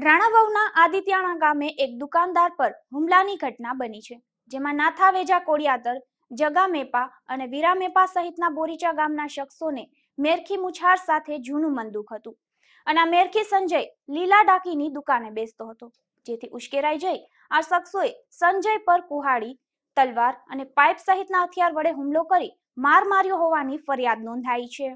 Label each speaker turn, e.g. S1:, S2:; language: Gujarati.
S1: રાણાવવના આદિત્યાણા ગામે એક દુકાનદાર પર હુમલાની ઘટના બની છે જેમાં નાથાવેજા કોડિયાતર જગા મેપા અને વીરા મેપા સહિતના બોરીચા ગામના શખ્સોને મેરખી મુછાર સાથે જૂનું મંદુક હતું અને આ મેરખી સંજય લીલા ડાકીની દુકાને બેસતો હતો જેથી ઉશ્કેરાઈ જઈ આ શખ્સોએ સંજય પર કુહાડી તલવાર અને પાઇપ સહિતના હથિયાર વડે હુમલો કરી માર માર્યો હોવાની ફરિયાદ
S2: નોંધાઈ છે